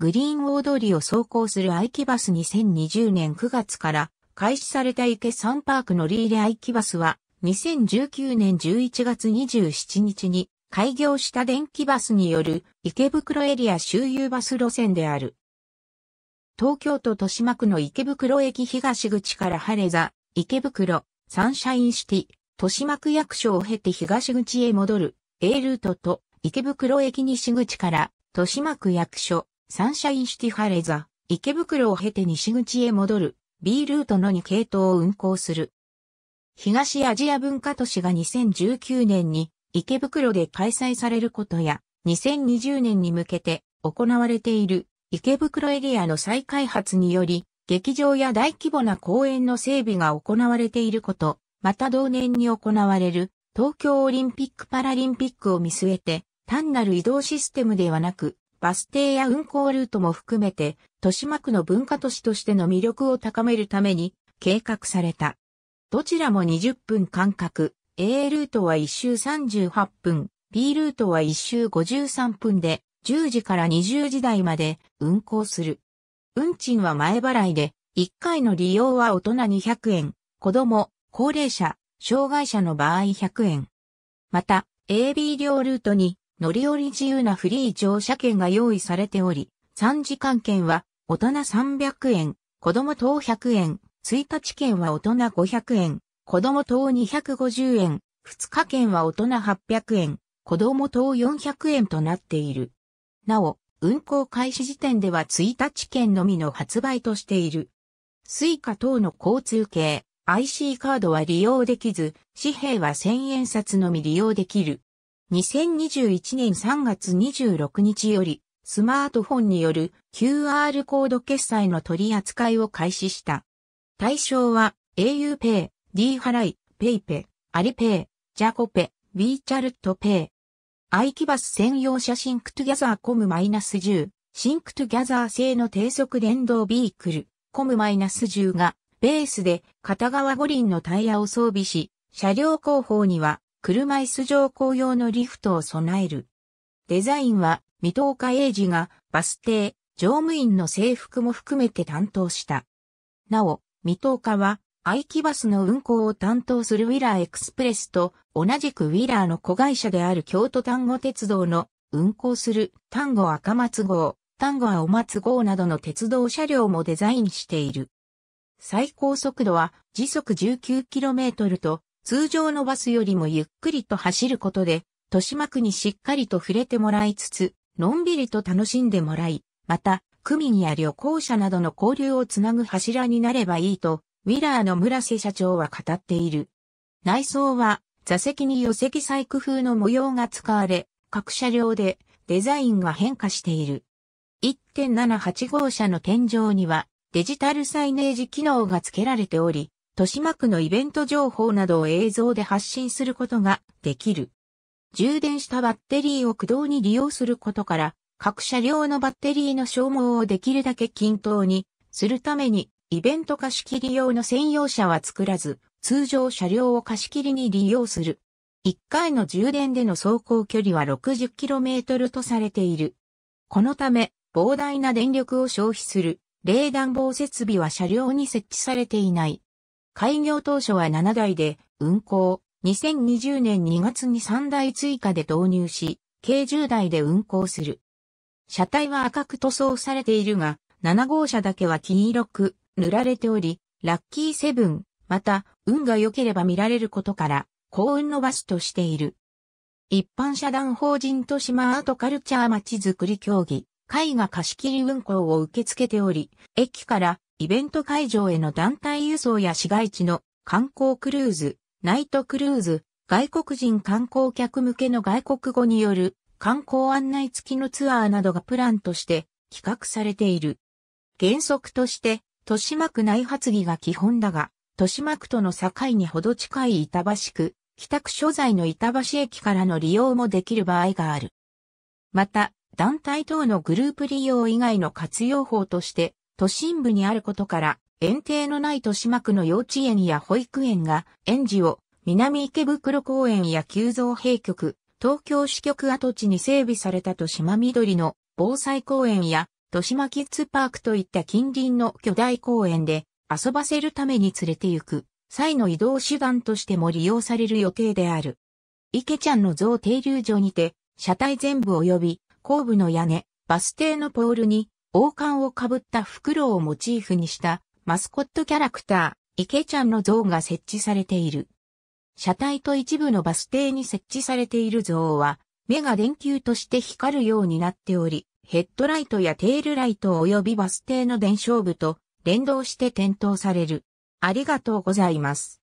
グリーンウォー通りを走行するアイキバス2020年9月から開始された池サンパーク乗り入れイキバスは2019年11月27日に開業した電気バスによる池袋エリア周遊バス路線である。東京都豊島区の池袋駅東口から晴れ座、池袋、サンシャインシティ、豊島区役所を経て東口へ戻る A ルートと池袋駅西口から豊島区役所、サンシャインシティハレザ、池袋を経て西口へ戻る B ルートの2系統を運行する。東アジア文化都市が2019年に池袋で開催されることや、2020年に向けて行われている池袋エリアの再開発により、劇場や大規模な公園の整備が行われていること、また同年に行われる東京オリンピック・パラリンピックを見据えて、単なる移動システムではなく、バス停や運行ルートも含めて、豊島区の文化都市としての魅力を高めるために計画された。どちらも20分間隔、A ルートは1周38分、B ルートは1周53分で、10時から20時台まで運行する。運賃は前払いで、1回の利用は大人200円、子供、高齢者、障害者の場合100円。また、AB 両ルートに乗り降り自由なフリー乗車券が用意されており、3時間券は大人300円、子供等100円、1日券は大人500円、子供等250円、2日券は大人800円、子供等400円となっている。なお、運行開始時点では1日券のみの発売としている。スイカ等の交通系、IC カードは利用できず、紙幣は1000円札のみ利用できる。2021年3月26日より、スマートフォンによる QR コード決済の取り扱いを開始した。対象は auPay、D 払い、PayPay、AliPay、ジャコペ、WeChartPay。アイキバス専用車 SyncTogether.com-10、SyncTogether 製の低速電動ビークル、COM-10 が、ベースで片側五輪のタイヤを装備し、車両後方には車椅子乗降用のリフトを備える。デザインは、水戸岡英二がバス停、乗務員の制服も含めて担当した。なお、水戸岡は、愛機バスの運行を担当するウィラーエクスプレスと同じくウィラーの子会社である京都丹後鉄道の運行する丹後赤松号、丹後青松号などの鉄道車両もデザインしている。最高速度は時速 19km と通常のバスよりもゆっくりと走ることで、豊島区にしっかりと触れてもらいつつ、のんびりと楽しんでもらい、また、区民や旅行者などの交流をつなぐ柱になればいいと、ウィラーの村瀬社長は語っている。内装は、座席に寄席細工風の模様が使われ、各車両でデザインが変化している。1.78号車の天井にはデジタルサイネージ機能が付けられており、豊島区のイベント情報などを映像で発信することができる。充電したバッテリーを駆動に利用することから、各車両のバッテリーの消耗をできるだけ均等にするために、イベント貸し切り用の専用車は作らず、通常車両を貸し切りに利用する。1回の充電での走行距離は 60km とされている。このため、膨大な電力を消費する冷暖房設備は車両に設置されていない。開業当初は7台で運行、2020年2月に3台追加で導入し、計10台で運行する。車体は赤く塗装されているが、7号車だけは黄色く塗られており、ラッキーセブン、また、運が良ければ見られることから、幸運のバスとしている。一般社団法人豊島アートカルチャーまちづくり協議、会が貸し切り運行を受け付けており、駅からイベント会場への団体輸送や市街地の観光クルーズ、ナイトクルーズ、外国人観光客向けの外国語による観光案内付きのツアーなどがプランとして企画されている。原則として、豊島区内発議が基本だが、豊島区との境にほど近い板橋区、北区所在の板橋駅からの利用もできる場合がある。また、団体等のグループ利用以外の活用法として、都心部にあることから、園庭のない豊島区の幼稚園や保育園が、園児を南池袋公園や急増閉局、東京支局跡地に整備された豊島緑の防災公園や、豊島キッズパークといった近隣の巨大公園で遊ばせるために連れて行く際の移動手段としても利用される予定である。池ちゃんの像停留所にて、車体全部及び後部の屋根、バス停のポールに王冠をかぶった袋をモチーフにしたマスコットキャラクター、池ちゃんの像が設置されている。車体と一部のバス停に設置されている像は、目が電球として光るようになっており、ヘッドライトやテールライト及びバス停の電照部と連動して点灯される。ありがとうございます。